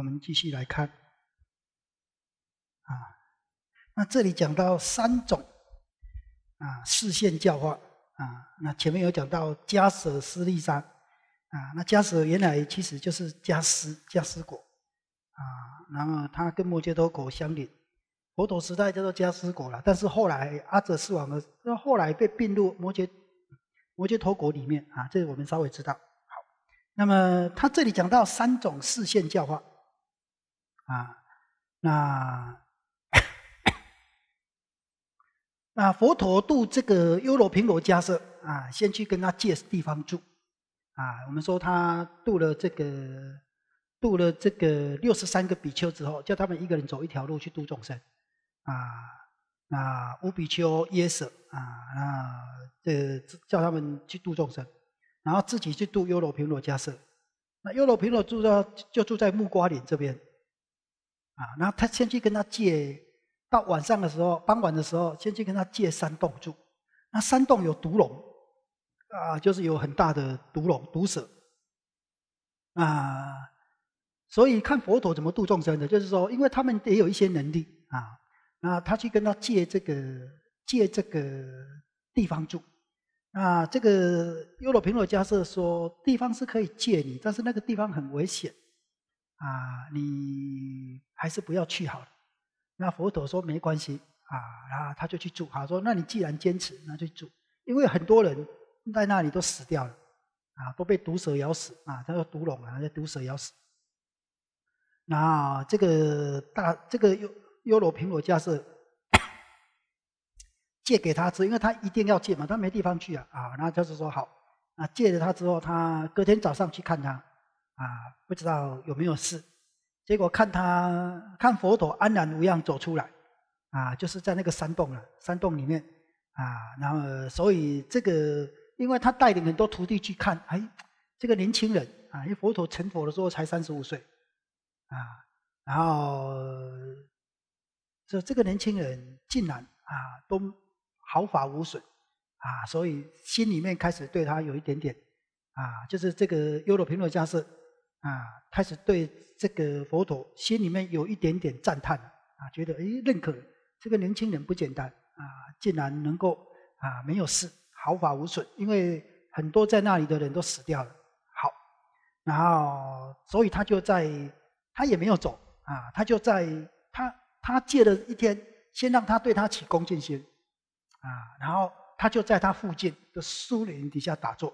我们继续来看，啊，那这里讲到三种啊，视线教化啊，那前面有讲到加舍施利山啊，那加舍原来其实就是加斯加斯国啊，那么它跟摩羯多国相邻，佛陀时代叫做加斯国了，但是后来阿哲斯王那后来被并入摩羯摩羯陀国里面啊，这个我们稍微知道。好，那么他这里讲到三种视线教化。啊，那那佛陀度这个优罗平罗迦舍啊，先去跟他借地方住啊。我们说他度了这个度了这个六十三个比丘之后，叫他们一个人走一条路去度众生啊。那五比丘耶舍啊，那这叫他们去度众生，然后自己去度优罗平罗迦舍。那优罗平罗住在就住在木瓜岭这边。啊，然后他先去跟他借，到晚上的时候，傍晚的时候，先去跟他借山洞住。那山洞有毒龙，啊，就是有很大的毒龙、毒蛇啊。所以看佛陀怎么度众生的，就是说，因为他们也有一些能力啊。那他去跟他借这个借这个地方住。那这个优罗平罗家是说，地方是可以借你，但是那个地方很危险。啊，你还是不要去好了。那佛陀说没关系啊，然后他就去住。好说，那你既然坚持，那就住。因为很多人在那里都死掉了，啊，都被毒蛇咬死啊。他说毒龙啊，毒蛇咬死。那这个大，这个优优罗平罗家是 借给他吃，因为他一定要借嘛，他没地方去啊。啊，那就是说好，那借了他之后，他隔天早上去看他。啊，不知道有没有事？结果看他看佛陀安然无恙走出来，啊，就是在那个山洞了，山洞里面，啊，然后所以这个，因为他带领很多徒弟去看，哎，这个年轻人，啊，因为佛陀成佛的时候才三十五岁，啊，然后说这个年轻人竟然啊都毫发无损，啊，所以心里面开始对他有一点点，啊，就是这个优罗平螺家是。啊，开始对这个佛陀心里面有一点点赞叹啊，觉得哎认可这个年轻人不简单啊，竟然能够啊没有事毫发无损，因为很多在那里的人都死掉了。好，然后所以他就在他也没有走啊，他就在他他借了一天，先让他对他起恭敬心啊，然后他就在他附近的树林底下打坐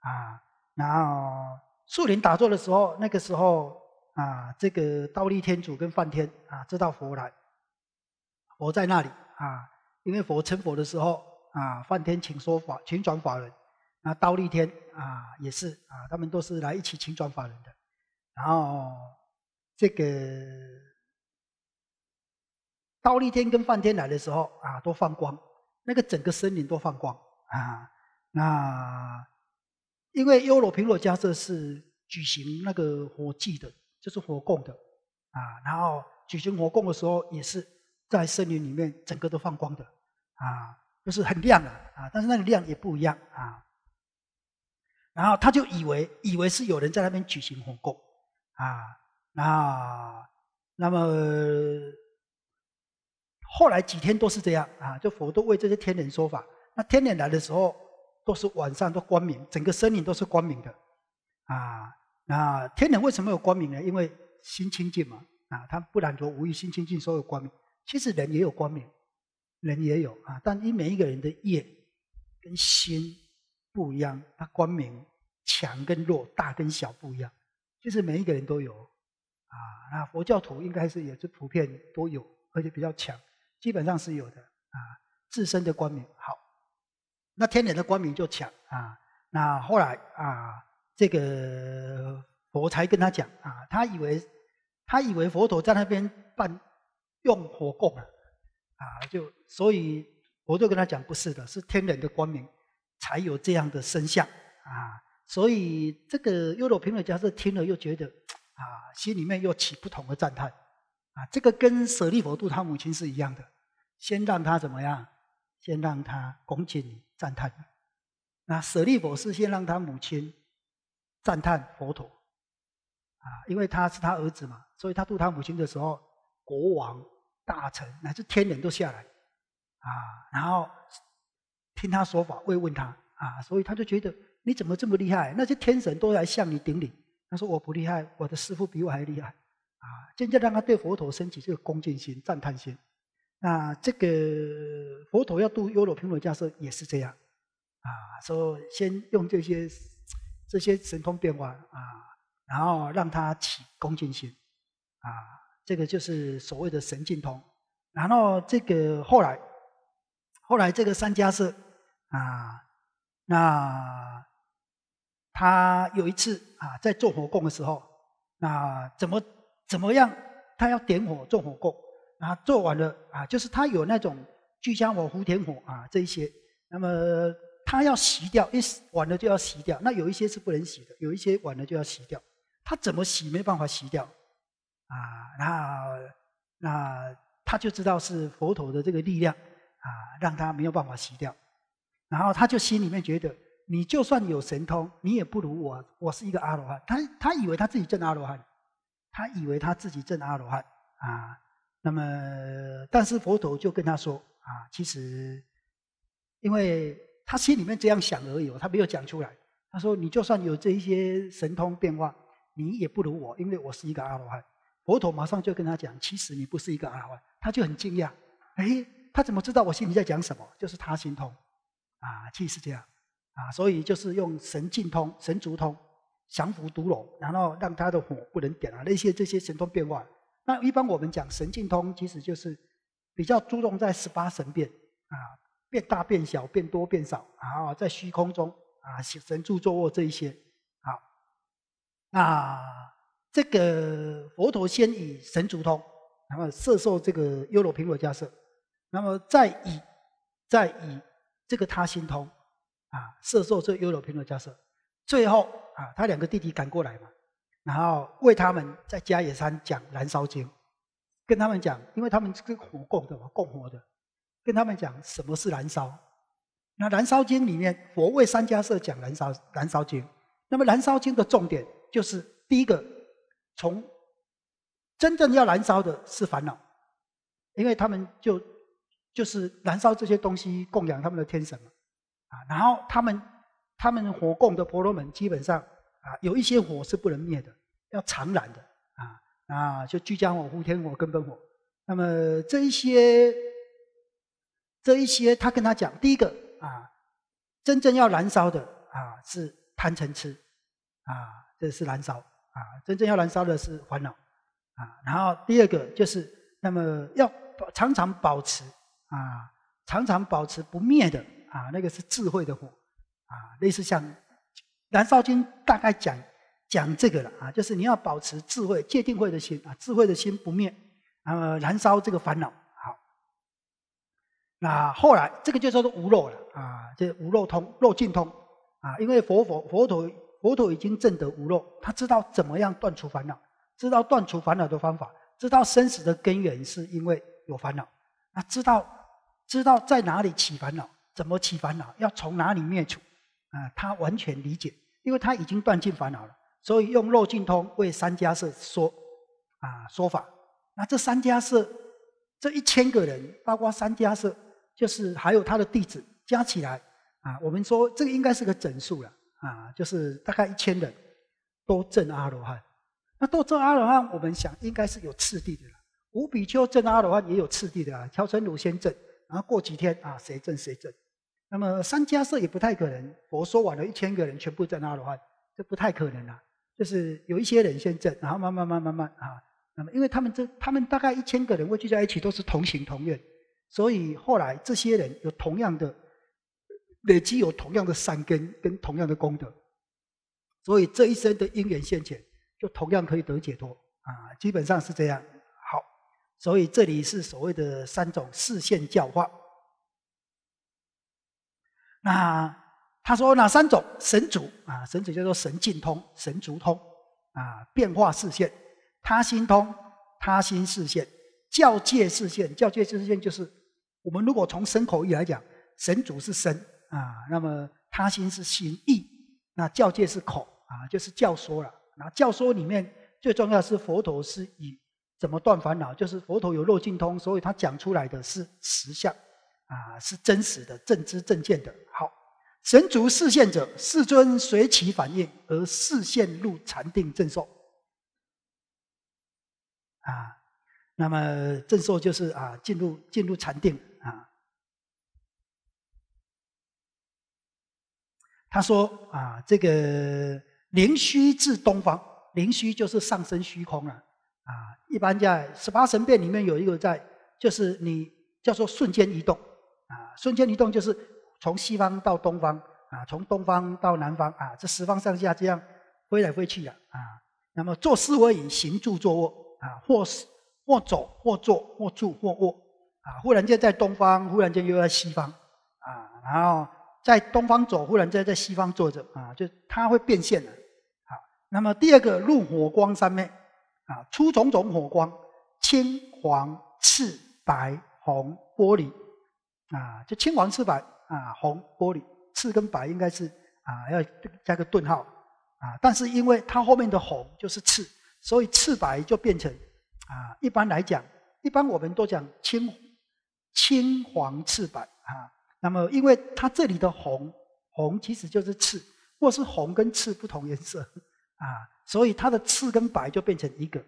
啊，然后。树林打坐的时候，那个时候啊，这个倒立天主跟梵天啊，这道佛来佛在那里啊，因为佛成佛的时候啊，梵天请说法，请转法人，那倒立天啊也是啊，他们都是来一起请转法人的。然后这个倒立天跟梵天来的时候啊，都放光，那个整个森林都放光啊，那。因为优罗平罗加瑟是举行那个火祭的，就是火供的啊。然后举行火供的时候，也是在森林里面整个都放光的啊，就是很亮的啊。但是那个亮也不一样啊。然后他就以为以为是有人在那边举行火供啊，那那么后来几天都是这样啊，就佛都为这些天人说法。那天人来的时候。都是晚上都光明，整个森林都是光明的，啊，那天人为什么有光明呢？因为心清净嘛，啊，他不然说无欲心清净，所有光明。其实人也有光明，人也有啊，但你每一个人的业跟心不一样，他光明强跟弱、大跟小不一样。其实每一个人都有，啊，那佛教徒应该是也是普遍都有，而且比较强，基本上是有的啊，自身的光明好。那天人的光明就强啊，那后来啊，这个佛才跟他讲啊，他以为他以为佛陀在那边办用火供啊，啊就所以佛就跟他讲不是的，是天人的光明才有这样的身相啊，所以这个优罗平的家是听了又觉得啊，心里面又起不同的赞叹啊，这个跟舍利佛度他母亲是一样的，先让他怎么样，先让他恭敬。赞叹，那舍利佛是先让他母亲赞叹佛陀，啊，因为他是他儿子嘛，所以他度他母亲的时候，国王、大臣乃至天人都下来，啊，然后听他说法，慰问他，啊，所以他就觉得你怎么这么厉害？那些天神都来向你顶礼。他说我不厉害，我的师父比我还厉害，啊，渐渐让他对佛陀升起这个恭敬心、赞叹心。那这个佛陀要度优罗平罗迦舍也是这样，啊，说先用这些这些神通变化啊，然后让他起恭敬心，啊，这个就是所谓的神境通。然后这个后来，后来这个三迦士啊，那他有一次啊，在做火供的时候，那怎么怎么样，他要点火做火供。啊，做完了啊，就是他有那种聚香火、护田火啊，这一些。那么他要洗掉，一晚了就要洗掉。那有一些是不能洗的，有一些晚了就要洗掉。他怎么洗没办法洗掉啊？那那他就知道是佛陀的这个力量啊，让他没有办法洗掉。然后他就心里面觉得，你就算有神通，你也不如我。我是一个阿罗汉，他他以为他自己正阿罗汉，他以为他自己正阿罗汉啊。那么，但是佛陀就跟他说：“啊，其实，因为他心里面这样想而已，他没有讲出来。他说：你就算有这一些神通变化，你也不如我，因为我是一个阿罗汉。佛陀马上就跟他讲：其实你不是一个阿罗汉。他就很惊讶，哎，他怎么知道我心里在讲什么？就是他心通，啊，其实是这样，啊，所以就是用神境通、神足通降服毒龙，然后让他的火不能点啊，那些这些神通变化。”那一般我们讲神境通，其实就是比较注重在十八神变啊，变大变小，变多变少，然后在虚空中啊，神住坐卧这一些啊。那这个佛陀先以神足通，那么摄受这个优罗频罗架摄，那么再以再以这个他心通啊，摄受这优罗频罗架摄。最后啊，他两个弟弟赶过来嘛。然后为他们在加野山讲《燃烧经》，跟他们讲，因为他们是火供的，嘛，供活的，跟他们讲什么是燃烧。那《燃烧经》里面，我为三家社讲《燃烧燃烧经》。那么，《燃烧经》的重点就是第一个，从真正要燃烧的是烦恼，因为他们就就是燃烧这些东西供养他们的天神嘛，啊。然后他们他们火供的婆罗门基本上。啊，有一些火是不能灭的，要常燃的啊啊！就聚焦火、护天火、根本火。那么这一些这一些，他跟他讲，第一个啊，真正要燃烧的啊是贪嗔痴啊，这是燃烧啊，真正要燃烧的是烦恼啊。然后第二个就是，那么要常常保持啊，常常保持不灭的啊，那个是智慧的火啊，类似像。燃烧经大概讲讲这个了啊，就是你要保持智慧、戒定慧的心啊，智慧的心不灭，然后燃烧这个烦恼好。那后来这个就叫做无漏了啊，这无漏通、漏尽通啊，因为佛佛佛陀佛陀已经证得无漏，他知道怎么样断除烦恼，知道断除烦恼的方法，知道生死的根源是因为有烦恼，那知道知道在哪里起烦恼，怎么起烦恼，要从哪里灭除啊，他完全理解。因为他已经断尽烦恼了，所以用肉尽通为三家社说啊说法。那这三家社这一千个人，包括三家社，就是还有他的弟子加起来啊，我们说这个应该是个整数了啊，就是大概一千人，都证阿罗汉。那都证阿罗汉，我们想应该是有次第的了。五比丘证阿罗汉也有次第的啊，乔成如先证，然后过几天啊，谁证谁证。那么三家社也不太可能。佛说完了一千个人全部证阿罗汉，这不太可能啊。就是有一些人先证，然后慢慢慢慢慢啊。那么因为他们这他们大概一千个人汇聚在一起都是同行同愿，所以后来这些人有同样的累积，有同样的善根跟同样的功德，所以这一生的因缘现前，就同样可以得解脱啊。基本上是这样。好，所以这里是所谓的三种四现教化。那他说哪三种？神主啊，神主叫做神净通、神足通啊，变化视线，他心通、他心视线、教界视线。教界视线就是我们如果从神口意来讲，神主是神啊，那么他心是心意，那教界是口啊，就是教说了。那教说里面最重要是佛陀是以怎么断烦恼，就是佛陀有漏净通，所以他讲出来的是实相。啊，是真实的正知正见的好。神足视现者，世尊随其反应而视现入禅定正受。啊，那么正受就是啊，进入进入禅定啊。他说啊，这个灵虚至东方，灵虚就是上升虚空了啊。一般在十八神变里面有一个在，就是你叫做瞬间移动。啊，瞬间移动就是从西方到东方，啊，从东方到南方，啊，这十方上下这样飞来飞去的，啊，那么坐思维以行住坐卧，啊，或或走，或坐，或住，或卧，啊，忽然间在东方，忽然间又在西方，啊，然后在东方走，忽然间在西方坐着，啊，就它会变现的，好。那么第二个入火光三昧，啊，出种种火光，青黄赤白红玻璃。啊，就青黄赤白啊，红玻璃赤跟白应该是啊，要加个顿号啊。但是因为它后面的红就是赤，所以赤白就变成啊。一般来讲，一般我们都讲青青黄赤白啊。那么，因为它这里的红红其实就是赤，或是红跟赤不同颜色啊，所以它的赤跟白就变成一个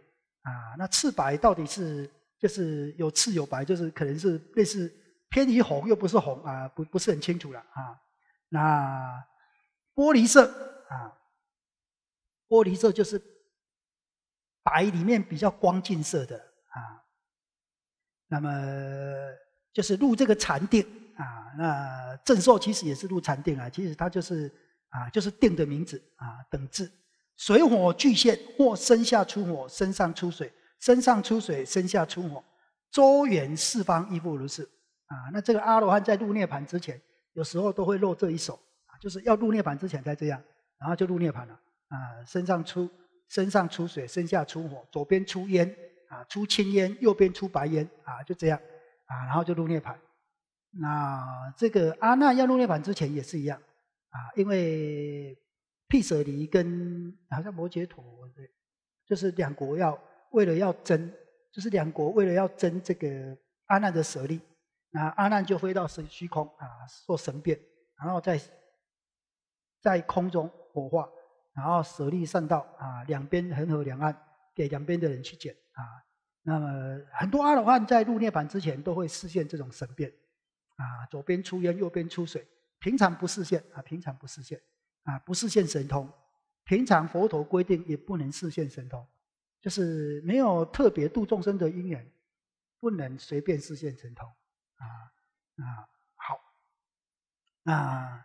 啊。那赤白到底是就是有赤有白，就是可能是类似。偏于红又不是红啊，不不是很清楚了啊。那玻璃色啊，玻璃色就是白里面比较光净色的啊。那么就是入这个禅定啊，那正受其实也是入禅定啊，其实它就是啊，就是定的名字啊，等字。水火俱现，或身下出火，身上出水，身上出水，身下出火，周圆四方亦复如是。啊，那这个阿罗汉在入涅槃之前，有时候都会露这一手啊，就是要入涅槃之前才这样，然后就入涅槃了啊，身上出身上出水，身下出火，左边出烟啊，出青烟，右边出白烟啊，就这样啊，然后就入涅槃。那这个阿难要入涅槃之前也是一样啊，因为辟舍离跟好像摩羯陀，就是两国要为了要争，就是两国为了要争这个阿难的舍利。那阿难就飞到神虚空啊，做神变，然后在在空中火化，然后舍利散道啊，两边恒河两岸给两边的人去捡啊。那么很多阿罗汉在入涅槃之前都会实现这种神变啊，左边出烟，右边出水。平常不实现啊，平常不实现啊，不实现神通。平常佛陀规定也不能实现神通，就是没有特别度众生的因缘，不能随便实现神通。啊啊好，那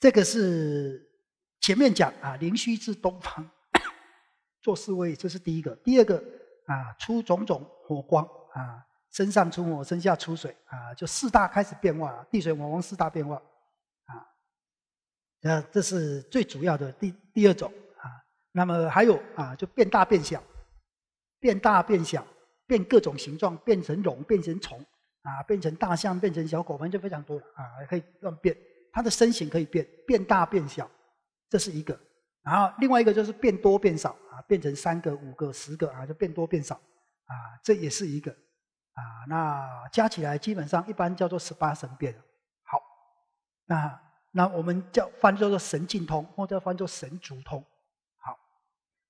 这个是前面讲啊，灵虚至东方做侍卫，这是第一个。第二个啊，出种种火光啊，身上出火，身下出水啊，就四大开始变化，地水火风四大变化啊。那这是最主要的第第二种啊。那么还有啊，就变大变小，变大变小，变各种形状，变成龙，变成虫。啊，变成大象，变成小狗，反正就非常多啊，可以乱变，它的身形可以变，变大变小，这是一个。然后另外一个就是变多变少啊，变成三个、五个、十个啊，就变多变少啊，这也是一个啊。那加起来基本上一般叫做十八神变。好，那那我们叫翻叫做神境通，或者翻做神足通。好，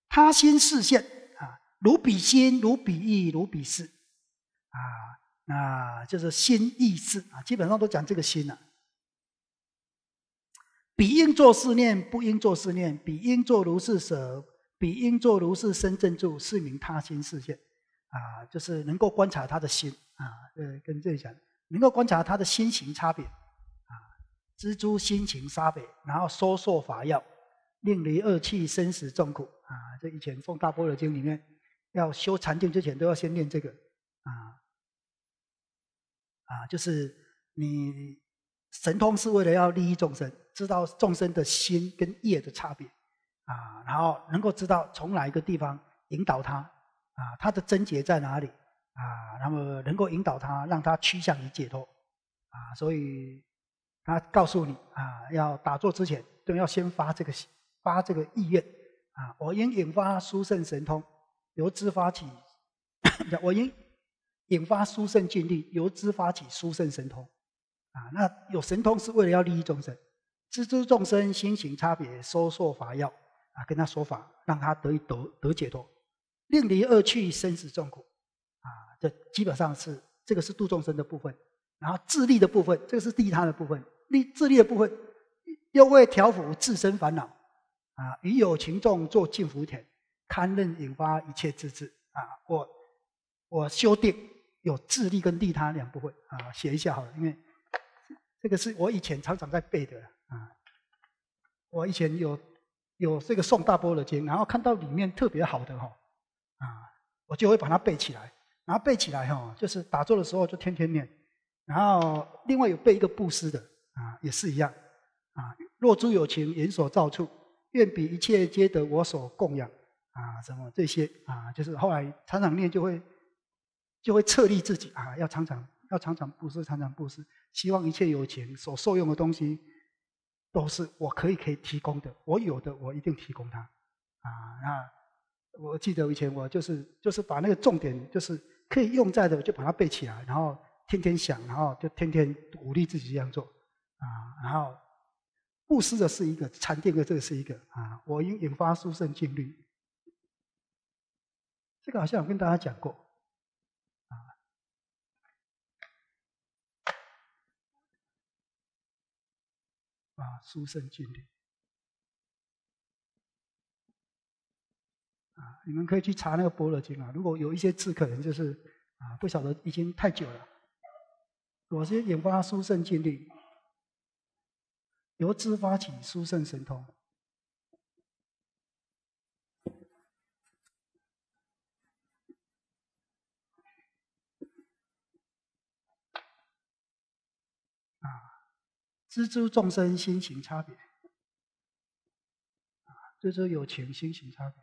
他心四现啊，如比心，如比意，如比事啊。啊，就是心意识啊，基本上都讲这个心呐。彼应作是念，不应作是念；彼应作如是舍，彼应作如是身正住是名他心世界。啊，就是能够观察他的心啊，呃，跟这里讲，能够观察他的心情差别。啊，知诸心情差别，然后收受法药，令离恶气、生死重苦。啊，这以前《奉大般若经》里面，要修禅定之前都要先念这个。啊。啊，就是你神通是为了要利益众生，知道众生的心跟业的差别，啊，然后能够知道从哪一个地方引导他，啊，他的症结在哪里，啊，然后能够引导他，让他趋向于解脱，啊，所以他告诉你，啊，要打坐之前都要先发这个发这个意愿，啊，我应引发殊胜神通，由自发起，我应。引发殊胜尽力，由之发起殊胜神通，啊，那有神通是为了要利益众生，知诸众生心行差别，说说法要，啊，跟他说法，让他得以得得解脱，令离恶趣生死重苦，啊，这基本上是这个是度众生的部分，然后自利的部分，这个是利他的部分，利自利的部分，又为调伏自身烦恼，啊，与有情众做净福田，堪任引发一切自治啊，我我修定。有自利跟利他两部分啊，写一下好了，因为这个是我以前常常在背的啊。我以前有有这个宋大波的经，然后看到里面特别好的哈啊，我就会把它背起来，然后背起来哈，就是打坐的时候就天天念。然后另外有背一个布施的啊，也是一样啊。若诸有情言所造处，愿彼一切皆得我所供养啊，什么这些啊，就是后来常常念就会。就会策励自己啊，要常常要常常布施，常常布施。希望一切有钱所受用的东西，都是我可以可以提供的，我有的我一定提供他，啊，那我记得以前我就是就是把那个重点就是可以用在的就把它背起来，然后天天想，然后就天天鼓励自己这样做，啊，然后布施的是一个，禅定的这个是一个，啊，我应引发殊胜境律，这个好像我跟大家讲过。啊，书胜尽力啊！你们可以去查那个《般若经》啊。如果有一些字，可能就是啊，不晓得，已经太久了。我是引发书胜尽力，由知发起书圣神通。知诸众生心行差别，啊，诸诸有情心行差别，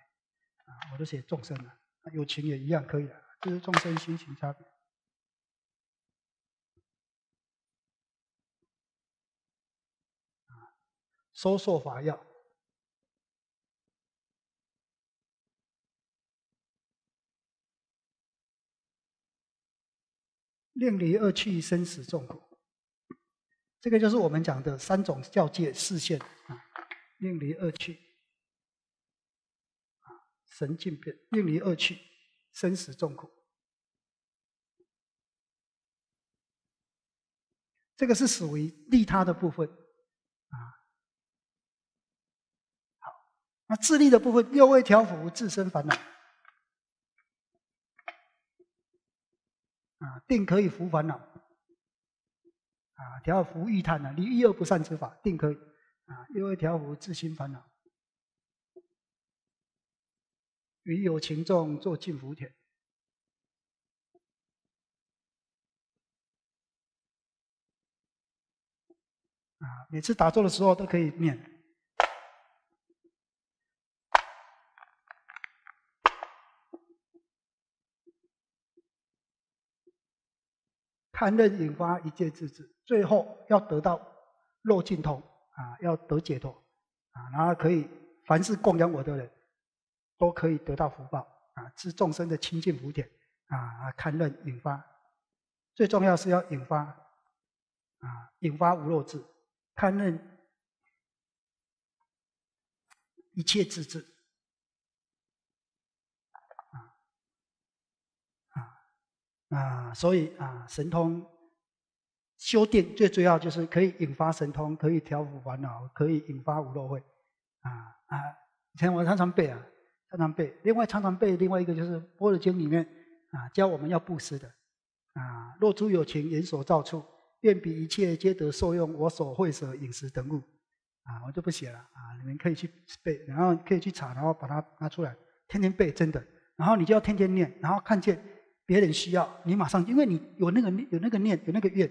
啊，我都写众生了，有情也一样可以了，知众生心行差别。啊，收受法药，令离恶趣生死重苦。这个就是我们讲的三种教界视线啊，令离二趣啊，神净变令离二趣，生死重苦。这个是属于利他的部分啊。好，那自利的部分又为调伏自身烦恼啊，定可以伏烦恼。啊，调伏欲贪呢？离一二不善之法，定可以啊。因为调伏自心烦恼，云有情众做净福田啊。每次打坐的时候都可以念。贪吝引发一切自治，最后要得到肉尽通啊，要得解脱啊，然后可以凡是供养我的人，都可以得到福报啊，是众生的清净福田啊。贪吝引发，最重要是要引发啊，引发无漏智。贪吝一切自治。啊，所以啊，神通修定最主要就是可以引发神通，可以调伏烦恼，可以引发五道会。啊啊，以前我常常背啊，常常背。另外常常背另外一个就是《般若经》里面啊，教我们要布施的。啊，若诸有情眼所造处，便彼一切皆得受用，我所会舍饮食等物。啊，我就不写了啊，你们可以去背，然后可以去查，然后把它拿出来，天天背，真的。然后你就要天天念，然后看见。别人需要你马上，因为你有那个有那个念有那个愿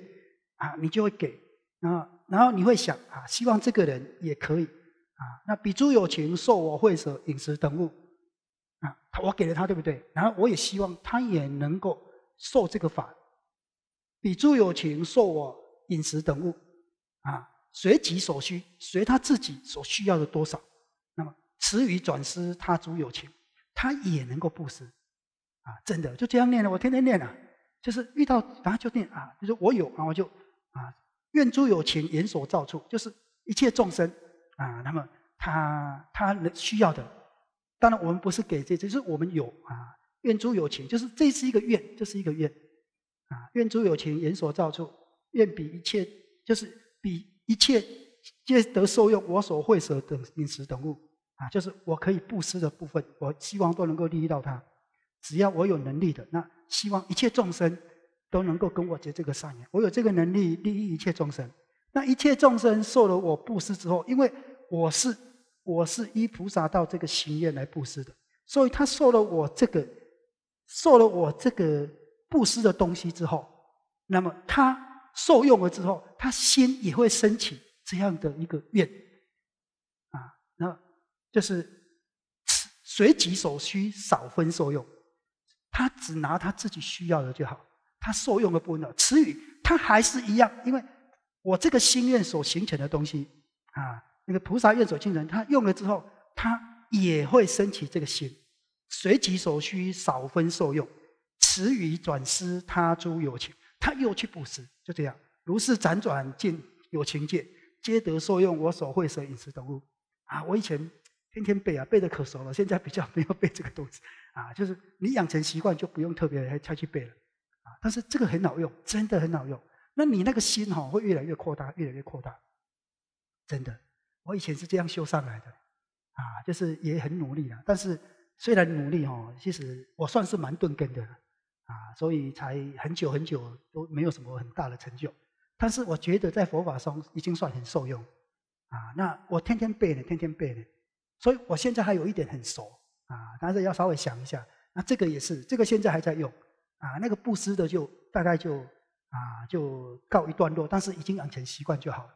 啊，你就会给。然后，然后你会想啊，希望这个人也可以啊。那比诸有情受我会舍饮食等物啊，我给了他，对不对？然后我也希望他也能够受这个法。比诸有情受我饮食等物啊，随己所需，随他自己所需要的多少。那么，词语转施他诸有情，他也能够布施。啊，真的就这样念了，我天天念啊，就是遇到然后就念啊，就是我有，然后就啊，愿诸有情眼所造处，就是一切众生啊，那么他他能需要的，当然我们不是给这些，就是我们有啊，愿诸有情，就是这是一个愿，这是一个愿，啊，愿诸有情眼所造处，愿比一切，就是比一切皆得受用我所会舍等饮食等物啊，就是我可以布施的部分，我希望都能够利益到他。只要我有能力的，那希望一切众生都能够跟我结这个善缘。我有这个能力利益一切众生，那一切众生受了我布施之后，因为我是我是依菩萨道这个心愿来布施的，所以他受了我这个受了我这个布施的东西之后，那么他受用了之后，他心也会升起这样的一个愿啊，那就是随己所需，少分受用。他只拿他自己需要的就好，他受用的不呢？词语他还是一样，因为我这个心愿所形成的东西啊，那个菩萨愿所形成，他用了之后，他也会升起这个心，随己所需，少分受用，词语转施他诸有情，他又去布施，就这样，如是辗转进有情界，皆得受用我所会舍饮食等物。啊，我以前天天背啊，背的可熟了，现在比较没有背这个东西。啊，就是你养成习惯就不用特别再去背了，啊，但是这个很好用，真的很好用。那你那个心哈会越来越扩大，越来越扩大，真的。我以前是这样修上来的，啊，就是也很努力了。但是虽然努力哦，其实我算是蛮钝根的，啊，所以才很久很久都没有什么很大的成就。但是我觉得在佛法中已经算很受用，啊，那我天天背呢，天天背呢，所以我现在还有一点很熟。但是要稍微想一下，那这个也是，这个现在还在用，啊，那个布施的就大概就啊就告一段落，但是已经养成习惯就好了，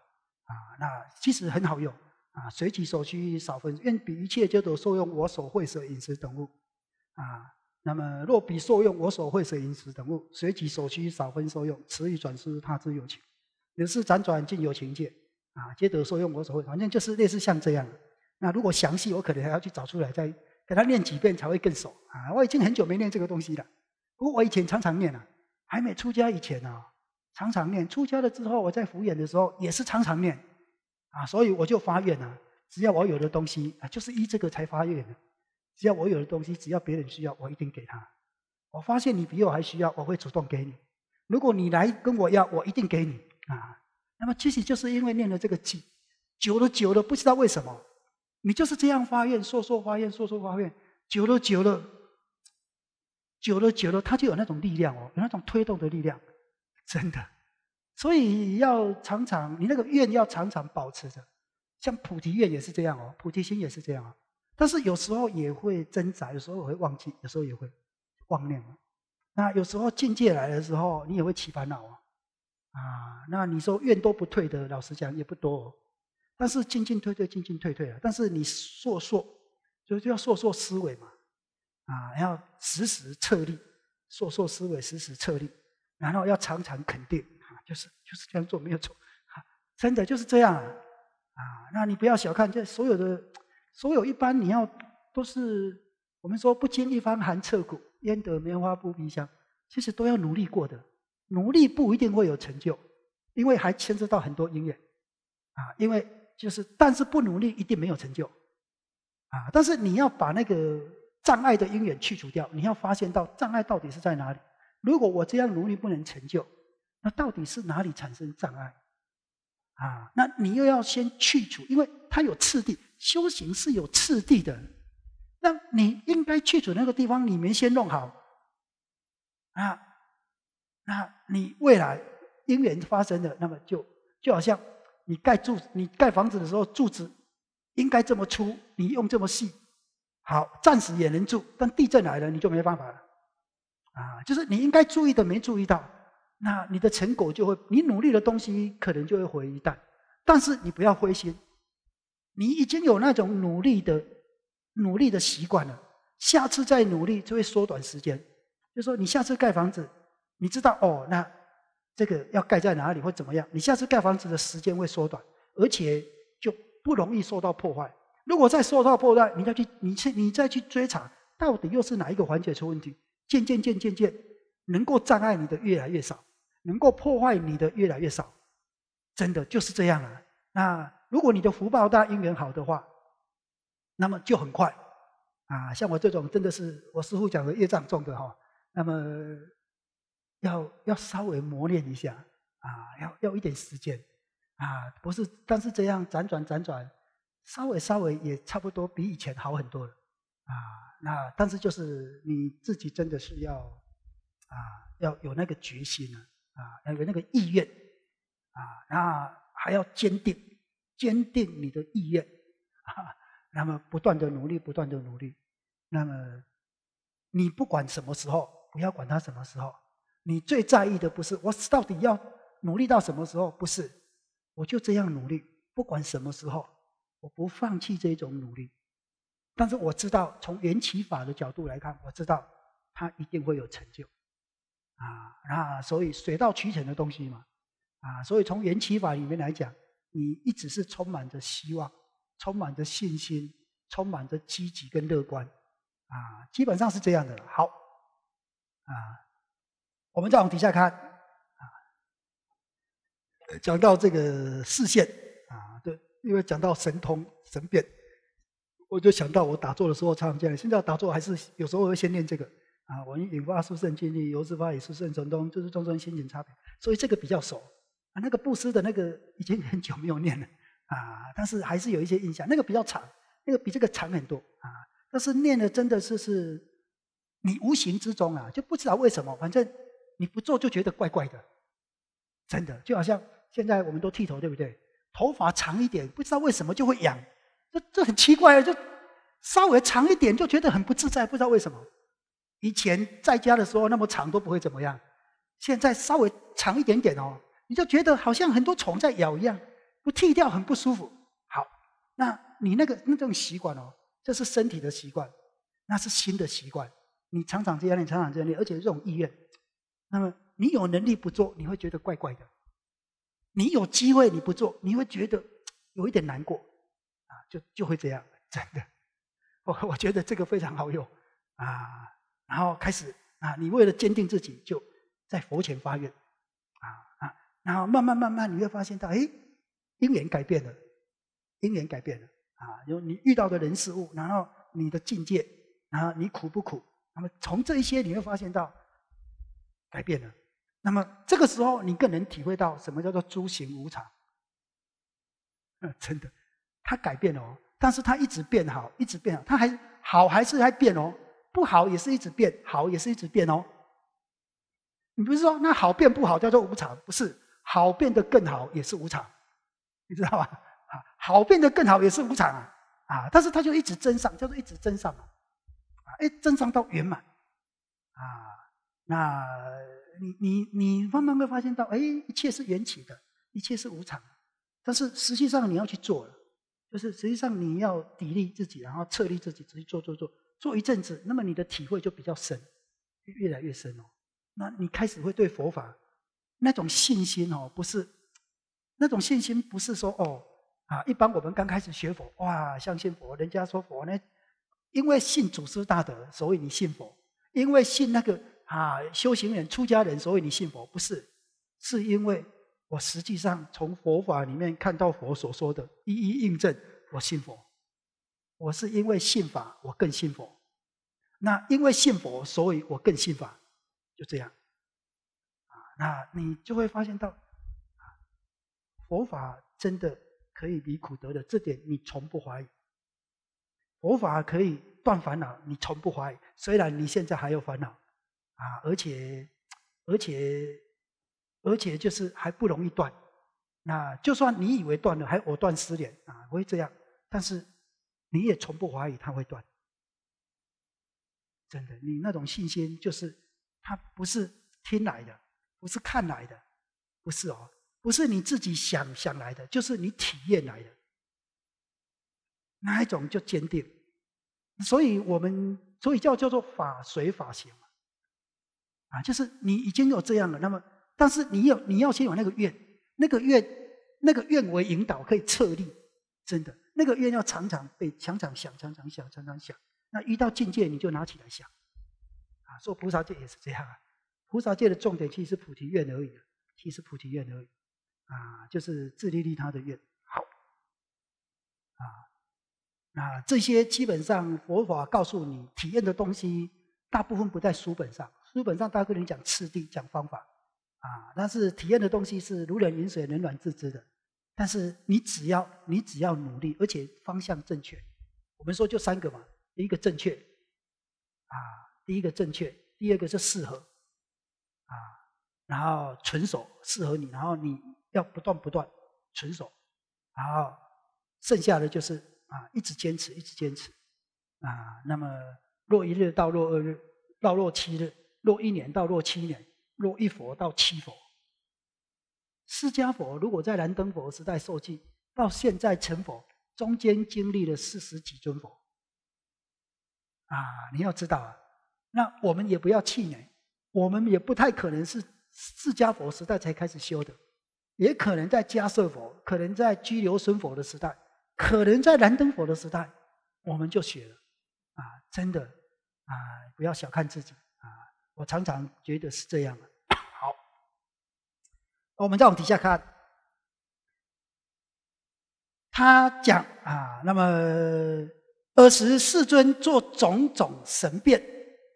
啊，那其实很好用，啊，随己所需少分，愿比一切皆得受用我所会舍饮食等物，啊，那么若比受用我所会舍饮食等物，随己所需少分受用，词语转之他之有情，人是辗转尽有情界，啊，皆得受用我所会，反正就是类似像这样。那如果详细，我可能还要去找出来再。给他念几遍才会更熟啊！我已经很久没念这个东西了。不过我以前常常念啊，还没出家以前啊，常常念。出家了之后，我在敷衍的时候也是常常念啊。所以我就发愿啊，只要我有的东西啊，就是依这个才发愿的。只要我有的东西，只要别人需要，我一定给他。我发现你比我还需要，我会主动给你。如果你来跟我要，我一定给你啊。那么其实就是因为念了这个经，久了久了，不知道为什么。你就是这样发愿，说说发愿，说说发愿，久了久了，久了久了，他就有那种力量哦，有那种推动的力量，真的。所以要常常，你那个愿要常常保持着。像菩提愿也是这样哦，菩提心也是这样啊。但是有时候也会挣扎，有时候也会忘记，有时候也会妄念那有时候境界来的时候，你也会起烦恼啊。啊，那你说愿都不退的，老实讲也不多。但是进进退退，进进退退啊！但是你硕硕，就就要硕硕思维嘛，啊，要时时策立，硕硕思维，时时策立，然后要常常肯定，啊，就是就是这样做没有错，真的就是这样啊！啊，那你不要小看这所有的，所有一般你要都是我们说不经一番寒彻骨，焉得棉花布衣香，其实都要努力过的，努力不一定会有成就，因为还牵涉到很多因缘，啊，因为。就是，但是不努力一定没有成就，啊！但是你要把那个障碍的因缘去除掉，你要发现到障碍到底是在哪里。如果我这样努力不能成就，那到底是哪里产生障碍？啊！那你又要先去除，因为它有次第，修行是有次第的。那你应该去除那个地方里面先弄好，啊！那你未来因缘发生的，那么就就好像。你盖柱，你盖房子的时候柱子应该这么粗，你用这么细，好，暂时也能住，但地震来了你就没办法了，啊，就是你应该注意的没注意到，那你的成果就会，你努力的东西可能就会毁一旦，但是你不要灰心，你已经有那种努力的、努力的习惯了，下次再努力就会缩短时间，就说你下次盖房子，你知道哦那。这个要盖在哪里，或怎么样？你下次盖房子的时间会缩短，而且就不容易受到破坏。如果再受到破坏，你要去你去你再去追查，到底又是哪一个环节出问题？渐渐渐渐渐，能够障碍你的越来越少，能够破坏你的越来越少，真的就是这样了。那如果你的福报大、因缘好的话，那么就很快。啊，像我这种真的是我师傅讲的业障重的哈，那么。要要稍微磨练一下啊，要要一点时间啊，不是？但是这样辗转辗转，稍微稍微也差不多比以前好很多了啊。那但是就是你自己真的是要啊，要有那个决心啊啊，要有那个意愿啊，那还要坚定坚定你的意愿，啊、那么不断的努力，不断的努力，那么你不管什么时候，不要管他什么时候。你最在意的不是我到底要努力到什么时候？不是，我就这样努力，不管什么时候，我不放弃这种努力。但是我知道，从缘起法的角度来看，我知道他一定会有成就，啊，那所以水到渠成的东西嘛，啊，所以从缘起法里面来讲，你一直是充满着希望，充满着信心，充满着积极跟乐观，啊，基本上是这样的。好，啊。我们再往底下看，啊，讲到这个视线啊，对，因为讲到神通神变，我就想到我打坐的时候常见的。现在打坐还是有时候会先念这个啊，我引佛二书圣经，油自发也是圣神通，就是众生心境差别，所以这个比较熟啊，那个布施的那个已经很久没有念了啊，但是还是有一些印象，那个比较长，那个比这个长很多啊，但是念的真的是是，你无形之中啊，就不知道为什么，反正。你不做就觉得怪怪的，真的就好像现在我们都剃头，对不对？头发长一点，不知道为什么就会痒，这这很奇怪，啊！就稍微长一点就觉得很不自在，不知道为什么。以前在家的时候那么长都不会怎么样，现在稍微长一点点哦，你就觉得好像很多虫在咬一样，不剃掉很不舒服。好，那你那个那种习惯哦，这是身体的习惯，那是新的习惯。你常常这样，你常常这样，而且这种意愿。那么你有能力不做，你会觉得怪怪的；你有机会你不做，你会觉得有一点难过，啊，就就会这样，真的。我我觉得这个非常好用啊。然后开始啊，你为了坚定自己，就在佛前发愿，啊啊，然后慢慢慢慢，你会发现到，哎，因缘改变了，因缘改变了啊，有你遇到的人事物，然后你的境界，然后你苦不苦？那么从这一些，你会发现到。改变了，那么这个时候你更能体会到什么叫做诸行无常？嗯，真的，它改变了哦，但是它一直变好，一直变好，它还好还是在变哦，不好也是一直变，好也是一直变哦。你不是说那好变不好叫做无常？不是，好变得更好也是无常，你知道吧？啊，好变得更好也是无常啊，啊，但是它就一直增上，叫做一直增上嘛，啊，哎，增上到圆满，啊。那你你你慢慢会发现到，哎，一切是缘起的，一切是无常。但是实际上你要去做了，就是实际上你要砥砺自己，然后策立自己，自己做做做做一阵子，那么你的体会就比较深，越来越深哦。那你开始会对佛法那种信心哦，不是那种信心，不是说哦啊，一般我们刚开始学佛哇，相信佛，人家说佛呢，因为信祖师大德，所以你信佛，因为信那个。啊，修行人、出家人，所以你信佛不是？是因为我实际上从佛法里面看到佛所说的，一一印证，我信佛。我是因为信法，我更信佛。那因为信佛，所以我更信法。就这样，啊，那你就会发现到，佛法真的可以离苦得乐，这点你从不怀疑。佛法可以断烦恼，你从不怀疑。虽然你现在还有烦恼。啊，而且，而且，而且就是还不容易断。那就算你以为断了，还藕断丝连啊，会这样。但是，你也从不怀疑它会断。真的，你那种信心就是，它不是听来的，不是看来的，不是哦，不是你自己想想来的，就是你体验来的。那一种就坚定。所以我们所以叫叫做法随法行。啊，就是你已经有这样了，那么，但是你有你要先有那个愿，那个愿，那个愿为引导可以设立，真的，那个愿要常常被常常想，常常想，常常想。那遇到境界你就拿起来想，啊，做菩萨界也是这样啊。菩萨界的重点其实是菩提愿而已，其实菩提愿而已，啊，就是自利利他的愿。好，啊，那这些基本上佛法告诉你体验的东西，大部分不在书本上。书本上大概人讲次第讲方法，啊，但是体验的东西是如人饮水冷暖自知的。但是你只要你只要努力，而且方向正确，我们说就三个嘛，第一个正确，啊，第一个正确，第二个是适合，啊，然后纯熟适合你，然后你要不断不断纯熟，然后剩下的就是啊一直坚持一直坚持，啊，那么若一日到若二日到若七日。若一年到若七年，若一佛到七佛，释迦佛如果在燃灯佛时代受记，到现在成佛，中间经历了四十几尊佛。啊，你要知道啊，那我们也不要气馁，我们也不太可能是释迦佛时代才开始修的，也可能在迦舍佛，可能在拘留孙佛的时代，可能在燃灯佛的时代，我们就学了。啊，真的啊，不要小看自己。我常常觉得是这样的。好，我们再往底下看。他讲啊，那么二十四尊做种种神变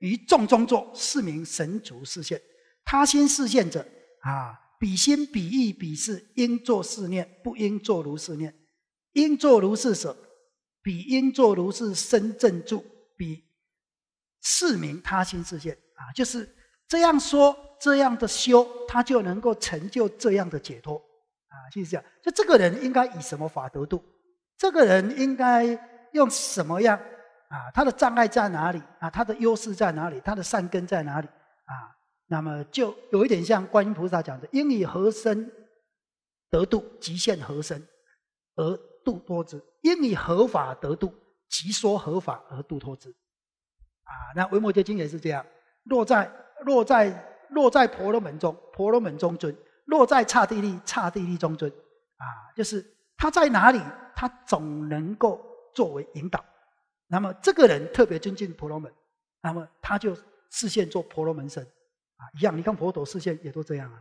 于众中作四名神足示现，他心示现者啊，比心比意比事，应作是念，不应作如是念，应作如是舍，比应作如是身正住，比四名他心示现。啊，就是这样说，这样的修，他就能够成就这样的解脱。啊，就是这样。就这个人应该以什么法得度？这个人应该用什么样？啊，他的障碍在哪里？啊，他的优势在哪里？他的善根在哪里？啊，那么就有一点像观音菩萨讲的：应以何身得度，极限何身而度脱之；应以何法得度，即说何法而度脱之。啊，那维摩诘经也是这样。落在落在落在婆罗门中，婆罗门中尊；落在刹帝利，刹帝利中尊。啊，就是他在哪里，他总能够作为引导。那么这个人特别尊敬婆罗门，那么他就视线做婆罗门神啊，一样，你看佛陀视线也都这样啊。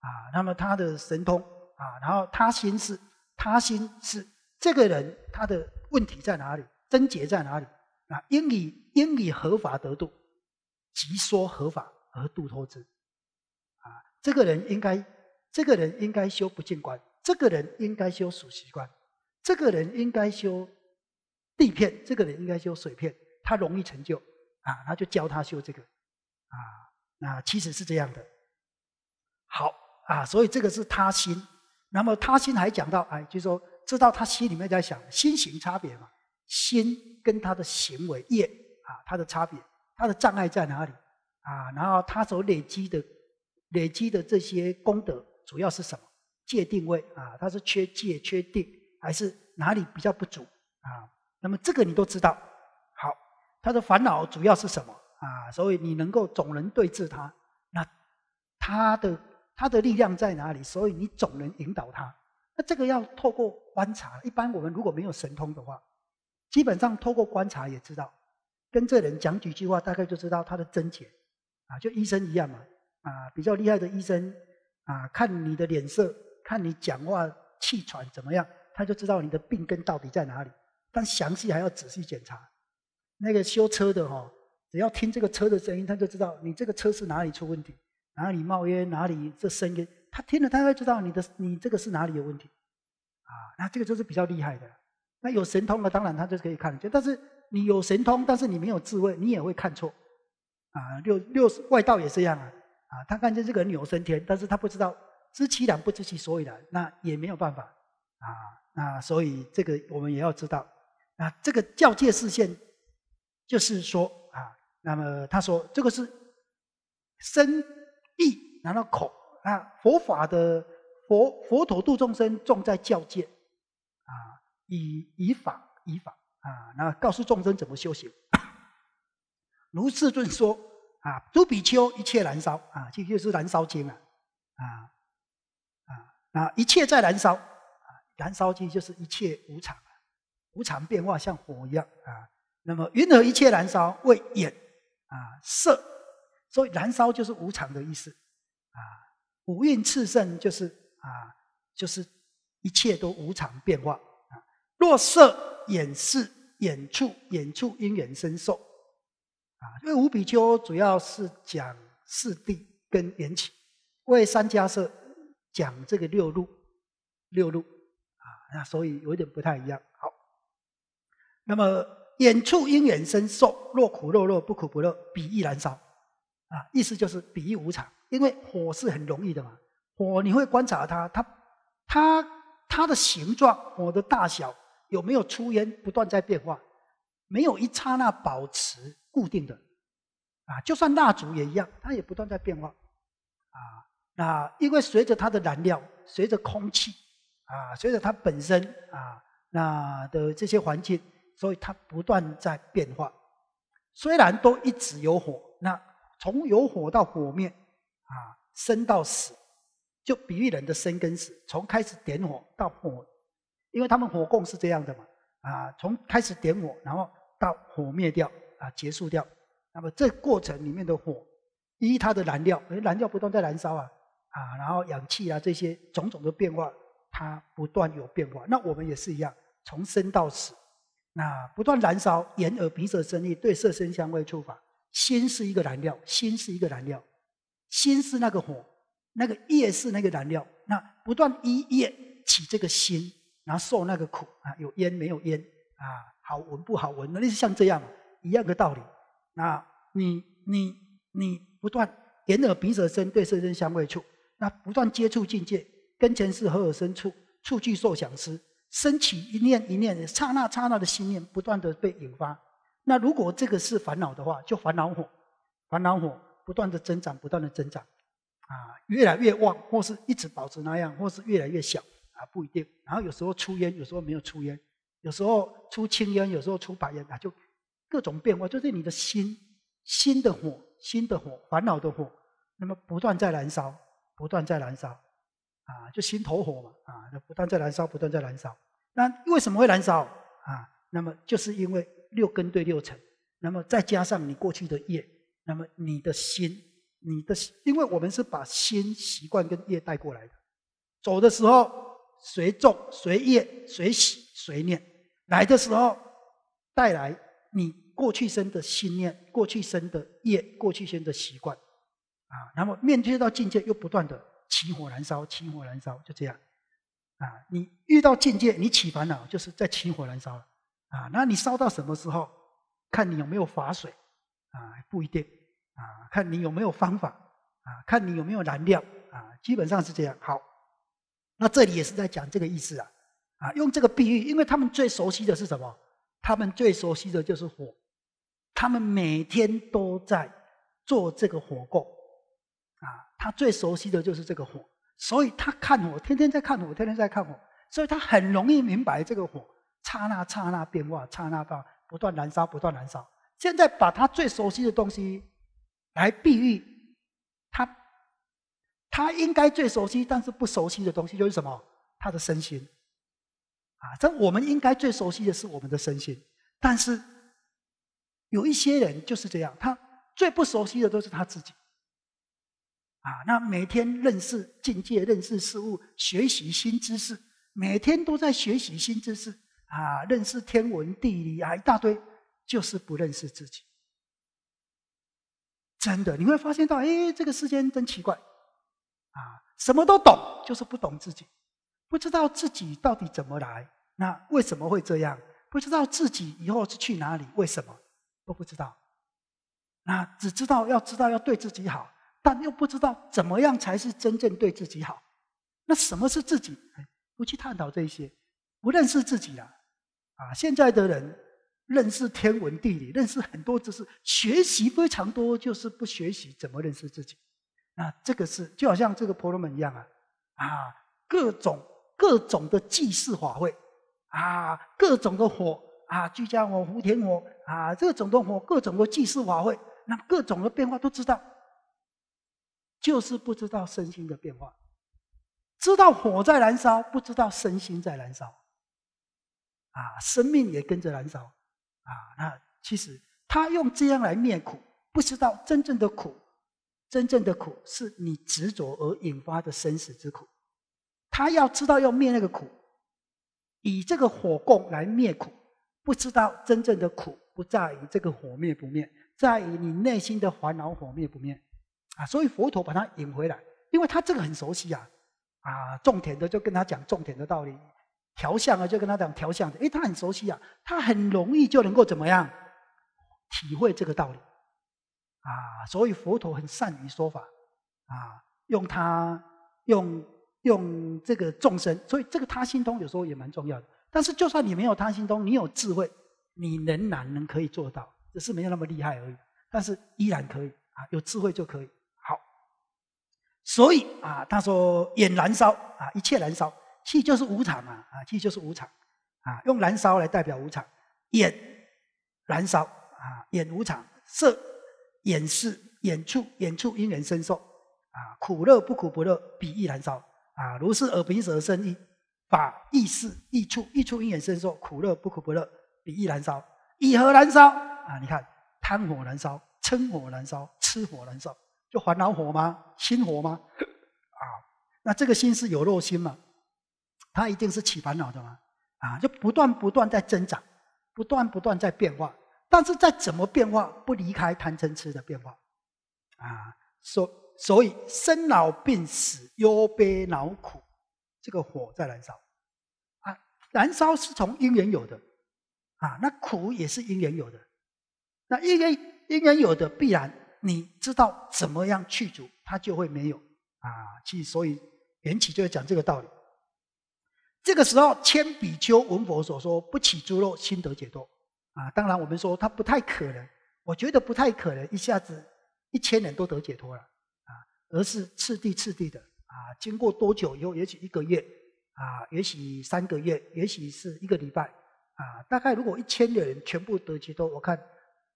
啊，那么他的神通啊，然后他心是，他心是，这个人他的问题在哪里，症结在哪里啊？应以应以合法得度。即说合法而度脱之，啊，这个人应该，这个人应该修不净观，这个人应该修属习观，这个人应该修地片，这个人应该修水片，他容易成就，啊，他就教他修这个，啊，那其实是这样的，好，啊，所以这个是他心，那么他心还讲到，哎，就说知道他心里面在想心行差别嘛，心跟他的行为业啊，他的差别。他的障碍在哪里？啊，然后他所累积的累积的这些功德主要是什么？戒定位啊，他是缺戒缺定还是哪里比较不足啊？那么这个你都知道。好，他的烦恼主要是什么？啊，所以你能够总能对治他。那他的他的力量在哪里？所以你总能引导他。那这个要透过观察。一般我们如果没有神通的话，基本上透过观察也知道。跟这人讲几句话，大概就知道他的真假，啊，就医生一样嘛，啊，比较厉害的医生，啊，看你的脸色，看你讲话气喘怎么样，他就知道你的病根到底在哪里。但详细还要仔细检查。那个修车的哈，只要听这个车的声音，他就知道你这个车是哪里出问题，哪里冒烟，哪里这声音，他听了他才知道你的你这个是哪里有问题，啊，那这个就是比较厉害的。那有神通的，当然他就是可以看得见，但是。你有神通，但是你没有智慧，你也会看错啊。六六十外道也这样啊啊！他看见这个人有升天，但是他不知道知其然不知其所以然，那也没有办法啊。那所以这个我们也要知道啊。这个教界视线就是说啊，那么他说这个是身意然后口啊，佛法的佛佛陀度众生重在教界啊，以以法以法。啊，那告诉众生怎么修行？如世尊说，啊，诸比丘，一切燃烧，啊，这就是燃烧经啊，啊，啊，一切在燃烧，啊，燃烧经就是一切无常，无常变化像火一样啊。那么，云何一切燃烧？为眼啊色，所以燃烧就是无常的意思啊。五蕴炽盛，就是啊，就是一切都无常变化啊。若色眼识。远处，远处因缘生受，啊，因为五比丘主要是讲四谛跟缘起，为三家是讲这个六路，六路，啊，那所以有点不太一样。好，那么远处因缘生受，若苦若乐，不苦不乐，比翼燃烧，啊，意思就是比翼无常，因为火是很容易的嘛，火你会观察它，它，它，它的形状，火的大小。有没有出烟？不断在变化，没有一刹那保持固定的啊！就算蜡烛也一样，它也不断在变化啊！那因为随着它的燃料，随着空气啊，随着它本身啊，那的这些环境，所以它不断在变化。虽然都一直有火，那从有火到火灭啊，生到死，就比喻人的生跟死，从开始点火到火。因为他们火供是这样的嘛，啊，从开始点火，然后到火灭掉啊，结束掉。那么这过程里面的火，一它的燃料，燃料不断在燃烧啊，啊，然后氧气啊这些种种的变化，它不断有变化。那我们也是一样，从生到死，那不断燃烧，眼耳鼻舌身意对色身香味触法，心是一个燃料，心是一个燃料，心是那个火，那个业是那个燃料，那不断依业起这个心。然后受那个苦啊，有烟没有烟啊，好闻不好闻，那是像这样一样的道理。那你你你不断眼耳鼻舌身对色身香味触，那不断接触境界，跟前世何尔深处触具受想思，升起一念一念刹那刹那的心念，不断的被引发。那如果这个是烦恼的话，就烦恼火，烦恼火不断的增长，不断的增长，啊，越来越旺，或是一直保持那样，或是越来越小。啊，不一定。然后有时候出烟，有时候没有出烟，有时候出青烟，有时候出白烟，啊，就各种变化。就是你的心，心的火，心的火，烦恼的火，那么不断在燃烧，不断在燃烧，啊，就心头火嘛，啊，那不断在燃烧，不断在燃烧。那为什么会燃烧啊？那么就是因为六根对六尘，那么再加上你过去的业，那么你的心，你的，因为我们是把心习惯跟业带过来的，走的时候。随种随业随喜、随念？来的时候带来你过去生的信念、过去生的业、过去生的习惯啊。那么面对到境界，又不断的起火燃烧，起火燃烧，就这样啊。你遇到境界，你起烦恼，就是在起火燃烧了啊。那你烧到什么时候？看你有没有法水啊，不一定啊。看你有没有方法啊，看你有没有燃料啊，基本上是这样。好。那这里也是在讲这个意思啊，啊，用这个比喻，因为他们最熟悉的是什么？他们最熟悉的就是火，他们每天都在做这个火供，啊，他最熟悉的就是这个火，所以他看火，天天在看火，天天在看火，所以他很容易明白这个火刹那刹那变化，刹那到不断燃烧，不断燃烧。现在把他最熟悉的东西来比喻。他应该最熟悉，但是不熟悉的东西就是什么？他的身心，啊，这我们应该最熟悉的是我们的身心，但是有一些人就是这样，他最不熟悉的都是他自己，啊，那每天认识境界、认识事物、学习新知识，每天都在学习新知识，啊，认识天文地理啊一大堆，就是不认识自己，真的，你会发现到，哎，这个世间真奇怪。啊，什么都懂，就是不懂自己，不知道自己到底怎么来，那为什么会这样？不知道自己以后是去哪里，为什么都不知道？那只知道要知道要对自己好，但又不知道怎么样才是真正对自己好。那什么是自己？不去探讨这些，不认识自己了。啊，现在的人认识天文地理，认识很多知识，学习非常多，就是不学习怎么认识自己。那这个是就好像这个婆罗门一样啊，啊，各种各种的祭祀法会，啊，各种的火啊，居家火、福田火啊，各种的火，各种的祭祀法会，那各种的变化都知道，就是不知道身心的变化，知道火在燃烧，不知道身心在燃烧，啊，生命也跟着燃烧，啊，那其实他用这样来灭苦，不知道真正的苦。真正的苦是你执着而引发的生死之苦，他要知道要灭那个苦，以这个火供来灭苦，不知道真正的苦不在于这个火灭不灭，在于你内心的烦恼火灭不灭啊！所以佛陀把他引回来，因为他这个很熟悉啊，啊种田的就跟他讲种田的道理，调相啊就跟他讲调相的，哎，他很熟悉啊，他很容易就能够怎么样体会这个道理。啊，所以佛陀很善于说法，啊，用他用用这个众生，所以这个他心通有时候也蛮重要的。但是，就算你没有他心通，你有智慧，你仍然能可以做到，只是没有那么厉害而已。但是依然可以啊，有智慧就可以好。所以啊，他说眼燃烧啊，一切燃烧，气就是无常嘛，啊，气就是无常，啊，用燃烧来代表无常，眼燃烧啊，眼无常，色。眼视、眼处、眼处，因缘生受，啊，苦乐不苦不乐，彼亦燃烧，啊，如是耳鼻舌身意，法意识、意处意处，因缘生受，苦乐不苦不乐，彼亦燃烧，以何燃烧？啊，你看，贪火燃烧，嗔火燃烧，痴火燃烧，就烦恼火吗？心火吗？啊，那这个心是有肉心嘛？它一定是起烦恼的嘛？啊，就不断不断在增长，不断不断在变化。但是在怎么变化，不离开贪嗔痴的变化，啊，所所以生老病死、忧悲恼苦，这个火在燃烧，啊，燃烧是从因缘有的，啊，那苦也是因缘有的，那因缘因缘有的必然，你知道怎么样去除，它就会没有，啊，去所以缘起就是讲这个道理。这个时候，千比丘闻佛所说，不起诸肉，心得解脱。啊，当然我们说他不太可能，我觉得不太可能一下子一千人都得解脱了啊，而是次第次第的啊，经过多久以后？也许一个月啊，也许三个月，也许是一个礼拜啊，大概如果一千个人全部得解脱，我看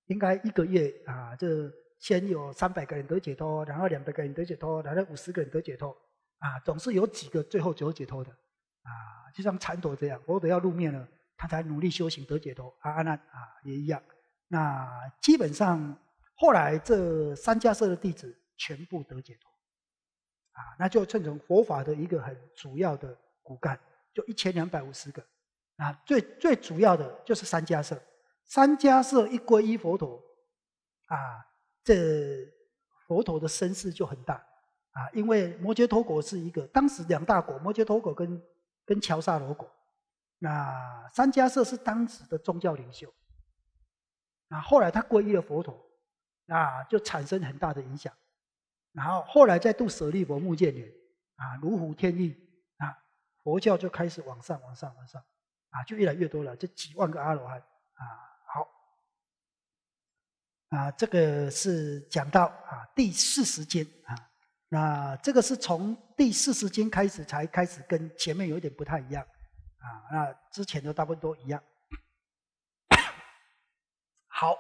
应该一个月啊，这先有三百个人得解脱，然后两百个人得解脱，然后五十个人得解脱啊，总是有几个最后只有解脱的啊，就像蚕吐这样，我都要露面了。他才努力修行得解脱，阿难啊也一样。那基本上后来这三家社的弟子全部得解脱，啊，那就称成佛法的一个很主要的骨干，就一千两百五十个。啊，最最主要的，就是三家社，三家社一皈依佛陀，啊，这佛陀的声势就很大，啊，因为摩羯陀国是一个当时两大国，摩羯陀国跟跟乔萨罗国。那三家社是当时的宗教领袖，那后来他皈依了佛陀，那就产生很大的影响。然后后来再度舍利弗、目犍连，啊，如虎添翼啊，佛教就开始往上、往上、往上，啊，就越来越多了，就几万个阿罗汉啊，好。啊，这个是讲到啊第四十经啊，那这个是从第四十经开始才开始跟前面有点不太一样。啊，那之前的大部分都一样。好，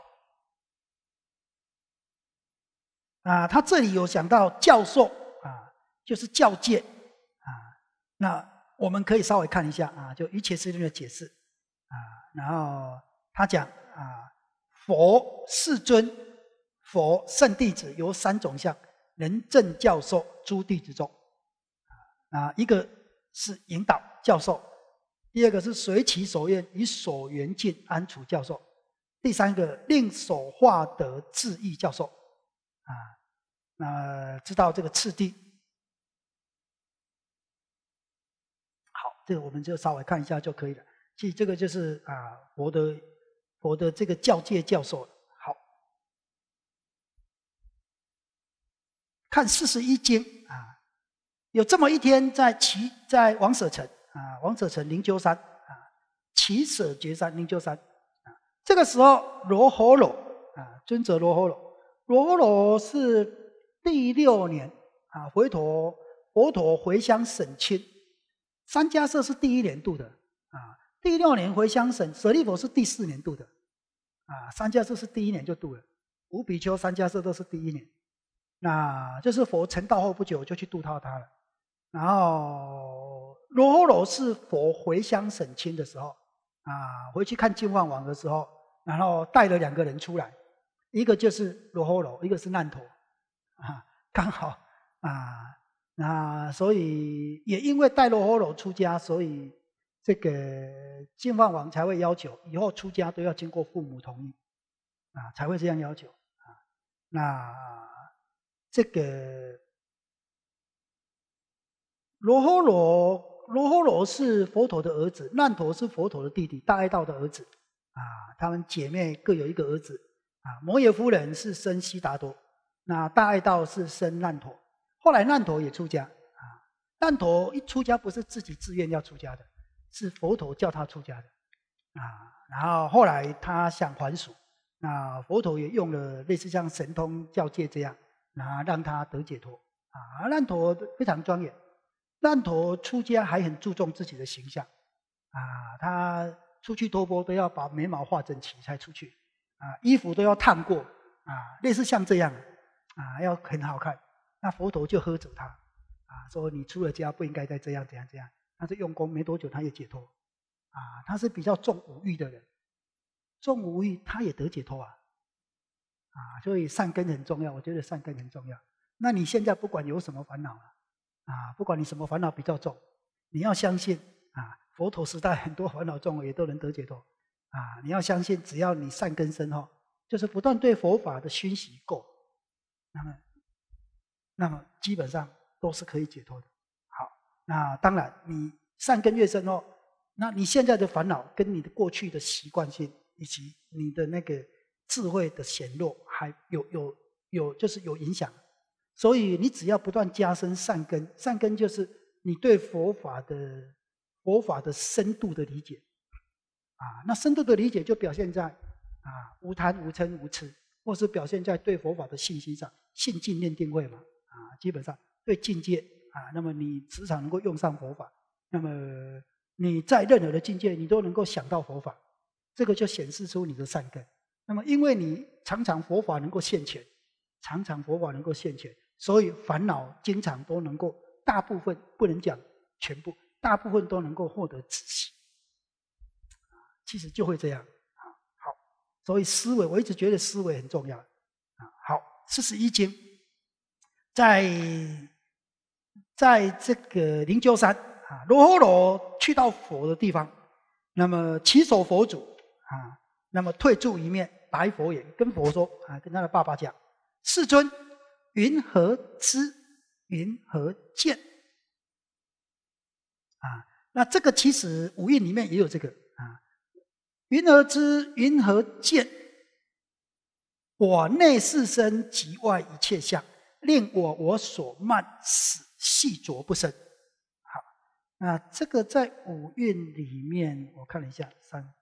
啊，他这里有讲到教授啊，就是教界啊，那我们可以稍微看一下啊，就一切时论的解释啊，然后他讲啊，佛世尊、佛圣弟子有三种相：人正教授、诸弟子众啊，一个是引导教授。第二个是随其所愿以所缘境安处教授，第三个令所化得自意教授，啊，那知道这个次第，好，这个我们就稍微看一下就可以了。其实这个就是啊，佛的佛的这个教界教授。好，看四十一经啊，有这么一天，在齐在王舍城。啊，王者成灵鹫山啊，起舍崛山灵鹫山啊，这个时候罗侯罗啊，尊者罗侯罗，罗侯罗是第六年啊，佛陀佛陀回乡省亲，三迦涉是第一年度的啊，第六年回乡省舍利佛是第四年度的啊，三迦涉是第一年就度了五比丘，三迦涉都是第一年，那就是佛成道后不久就去度到他了，然后。罗睺罗是佛回乡省亲的时候，啊，回去看净饭王的时候，然后带了两个人出来，一个就是罗睺罗，一个是难陀，啊，刚好啊，那所以也因为带罗睺罗出家，所以这个净饭王才会要求以后出家都要经过父母同意，啊，才会这样要求，啊，那这个罗睺罗。罗睺罗是佛陀的儿子，难陀是佛陀的弟弟，大爱道的儿子啊。他们姐妹各有一个儿子啊。摩耶夫人是生悉达多，那大爱道是生难陀。后来难陀也出家啊。难陀一出家不是自己自愿要出家的，是佛陀叫他出家的啊。然后后来他想还俗，那佛陀也用了类似像神通教界这样，后让他得解脱啊。难陀非常庄严。烂头出家还很注重自己的形象，啊，他出去托钵都要把眉毛画整齐才出去，啊，衣服都要烫过，啊，类似像这样，啊，要很好看。那佛陀就喝着他，啊，说你出了家不应该再这样，怎样怎样。但是用功没多久，他也解脱，啊，他是比较重五欲的人，重五欲他也得解脱啊，啊，所以善根很重要，我觉得善根很重要。那你现在不管有什么烦恼啊，啊，不管你什么烦恼比较重，你要相信啊，佛陀时代很多烦恼重也都能得解脱。啊，你要相信，只要你善根深厚，就是不断对佛法的熏习够，那么，那么基本上都是可以解脱的。好，那当然你善根越深哦，那你现在的烦恼跟你的过去的习惯性以及你的那个智慧的显露，还有有有就是有影响。所以，你只要不断加深善根，善根就是你对佛法的佛法的深度的理解啊。那深度的理解就表现在啊，无贪、无嗔、无痴，或是表现在对佛法的信心上，信、静、念、定、慧嘛啊。基本上对境界啊，那么你时常能够用上佛法，那么你在任何的境界，你都能够想到佛法，这个就显示出你的善根。那么，因为你常常佛法能够现前。常常佛法能够现前，所以烦恼经常都能够，大部分不能讲全部，大部分都能够获得自息。其实就会这样啊。好，所以思维，我一直觉得思维很重要啊。好，四十一经，在在这个灵鹫山啊，罗诃罗去到佛的地方，那么起手佛祖啊，那么退住一面白佛言，跟佛说啊，跟他的爸爸讲。世尊，云何知？云何见？啊，那这个其实五蕴里面也有这个啊。云何知？云何见？我内四身及外一切相，令我我所慢，死细浊不生。好，那这个在五蕴里面，我看了一下三。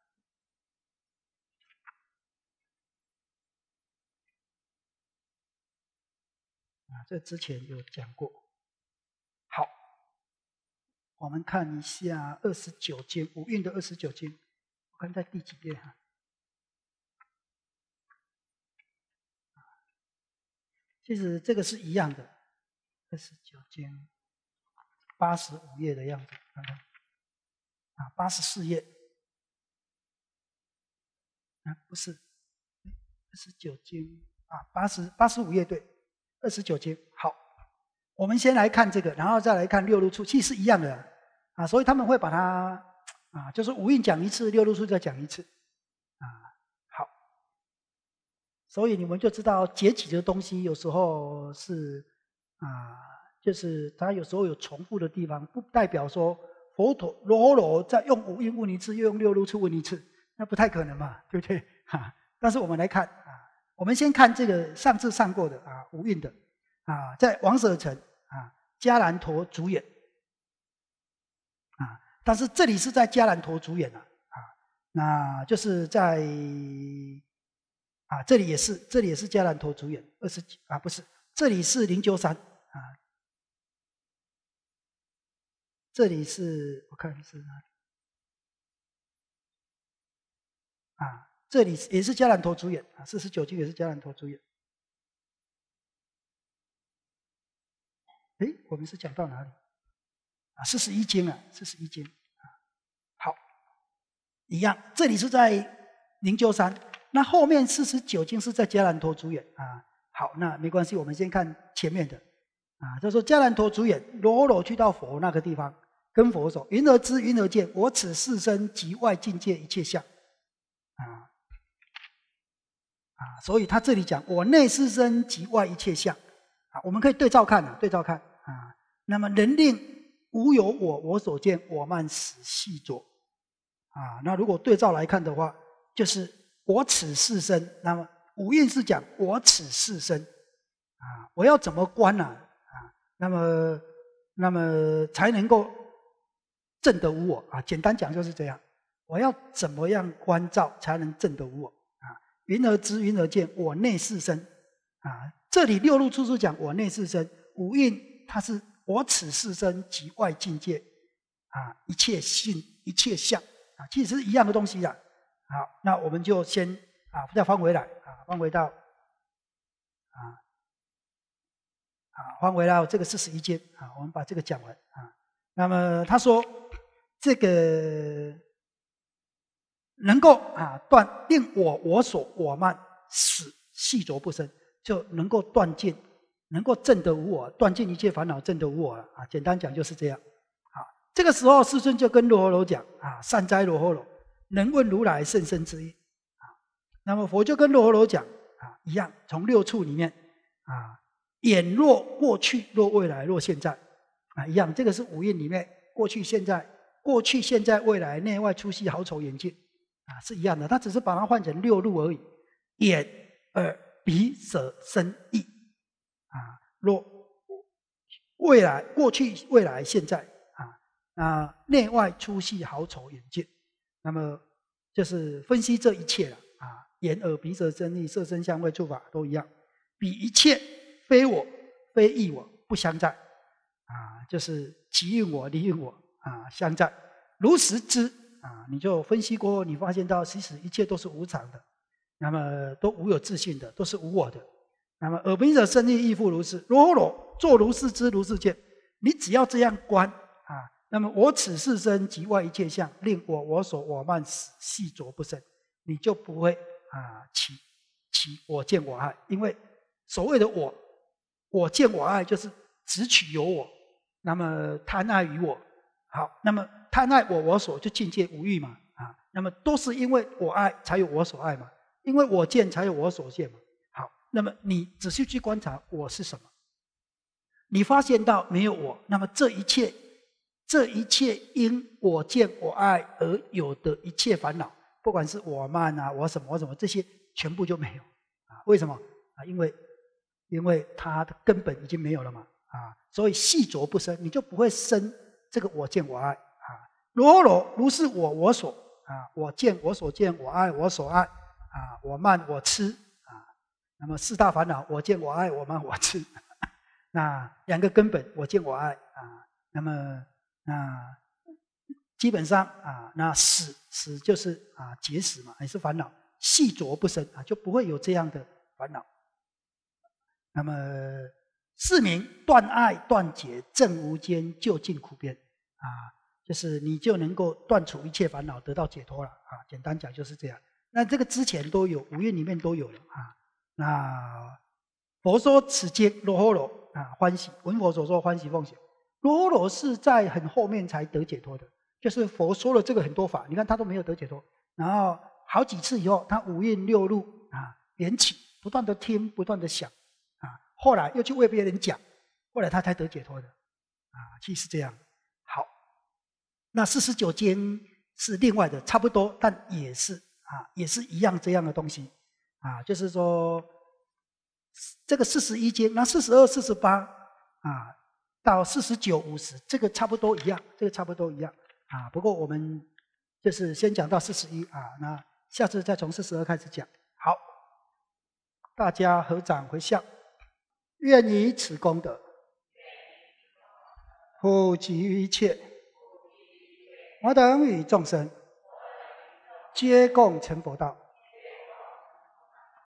啊，这之前有讲过。好，我们看一下二十九经五运的二十九经，我看在第几页哈？其实这个是一样的，二十九经八十五页的样子，看看啊，八十四页啊，不是二十九经啊，八十八十五页对。二十九节，好，我们先来看这个，然后再来看六路处，其实是一样的啊，所以他们会把它啊，就是五蕴讲一次，六路处再讲一次，啊，好，所以你们就知道结集的东西有时候是啊，就是它有时候有重复的地方，不代表说佛陀罗罗在用五蕴问一次，又用六路处问一次，那不太可能嘛，对不对？哈，但是我们来看。我们先看这个上次上过的啊，吴韵的啊，在王舍城啊，迦兰陀主演啊，但是这里是在迦兰陀主演了啊，那就是在啊，这里也是，这里也是迦兰陀主演，二十几啊，不是，这里是零九三啊，这里是我看是哪里啊？这里也是迦兰陀主演啊，四十九经也是迦兰陀主演。哎，我们是讲到哪里？啊，四十一经啊，四十一经。好，一样。这里是在灵鹫山，那后面四十九经是在迦兰陀主演啊。好，那没关系，我们先看前面的啊。他说迦兰陀主演，罗罗去到佛那个地方，跟佛说：云而知，云而见，我此四身及外境界一切相。啊，所以他这里讲“我内是身，即外一切相”，啊，我们可以对照看啊，对照看啊。那么“人令无有我，我所见我慢死细作”，啊，那如果对照来看的话，就是“我此是身”。那么五蕴是讲“我此是身”，啊，我要怎么观呢？啊，那么那么才能够证得无我啊？简单讲就是这样，我要怎么样关照才能证得无我？云而知，云而见，我内四身。啊，这里六路处处讲我内四身，五蕴它是我此四身及外境界。啊，一切性，一切相，啊，其实一样的东西啊。好，那我们就先啊，再翻回来啊，翻回到啊啊，翻回到这个四十一间啊，我们把这个讲完啊。那么他说这个。能够啊断令我我所我慢死细浊不生，就能够断尽，能够证得无我，断尽一切烦恼，证得无我了啊！简单讲就是这样，啊，这个时候师尊就跟罗侯罗讲啊：“善哉，罗侯罗，能问如来甚深之意啊！”那么佛就跟罗侯罗讲啊，一样，从六处里面啊，演若过去，若未来，若现在啊，一样。这个是五蕴里面，过去、现在、过去、现在、未来，内外出息、好丑眼镜。啊，是一样的，他只是把它换成六路而已。眼、耳、鼻、舌、身、意。啊，若未来、过去、未来、现在。啊，那内外、出细、好丑、眼界，那么就是分析这一切了。啊，眼、耳、鼻、舌、身、意、色、身、香味、触、法都一样。比一切非我、非异我不相在。啊，就是起于我、离于我啊相在，如实知。啊，你就分析过后，你发现到，其实一切都是无常的，那么都无有自信的，都是无我的。那么耳宾者，身亦亦复如是，罗若罗，作如是知如是见。你只要这样观啊，那么我此是身及外一切相，令我我所我慢死细作不生，你就不会啊起起我见我爱，因为所谓的我我见我爱，就是只取有我，那么贪爱于我。好，那么。贪爱我我所就境界无欲嘛啊，那么都是因为我爱才有我所爱嘛，因为我见才有我所见嘛。好，那么你仔细去观察我是什么，你发现到没有我，那么这一切，这一切因我见我爱而有的一切烦恼，不管是我慢啊，我什么什么这些全部就没有啊？为什么啊？因为因为它的根本已经没有了嘛啊，所以细浊不生，你就不会生这个我见我爱。若若如是我我所啊，我见我所见，我爱我所爱，啊，我慢我痴啊，那么四大烦恼，我见我爱我慢我痴，那两个根本，我见我爱啊，那么那基本上啊，那死死就是啊，结死嘛，也是烦恼，细琢不生啊，就不会有这样的烦恼。那么四名断爱断结正无间究竟苦边啊。就是你就能够断除一切烦恼，得到解脱了啊！简单讲就是这样。那这个之前都有五蕴里面都有了啊。那佛说此经罗诃罗啊，欢喜，闻佛所说欢喜奉行。罗诃罗是在很后面才得解脱的，就是佛说了这个很多法，你看他都没有得解脱。然后好几次以后，他五蕴六入啊连起，不断的听，不断的想啊，后来又去为别人讲，后来他才得解脱的啊，其实是这样。那四十九间是另外的，差不多，但也是啊，也是一样这样的东西啊。就是说，这个四十一间，那四十二、四十八啊，到四十九、五十，这个差不多一样，这个差不多一样啊。不过我们就是先讲到四十一啊，那下次再从四十二开始讲。好，大家合掌回向，愿以此功德普及一切。我等与众生，皆共成佛道。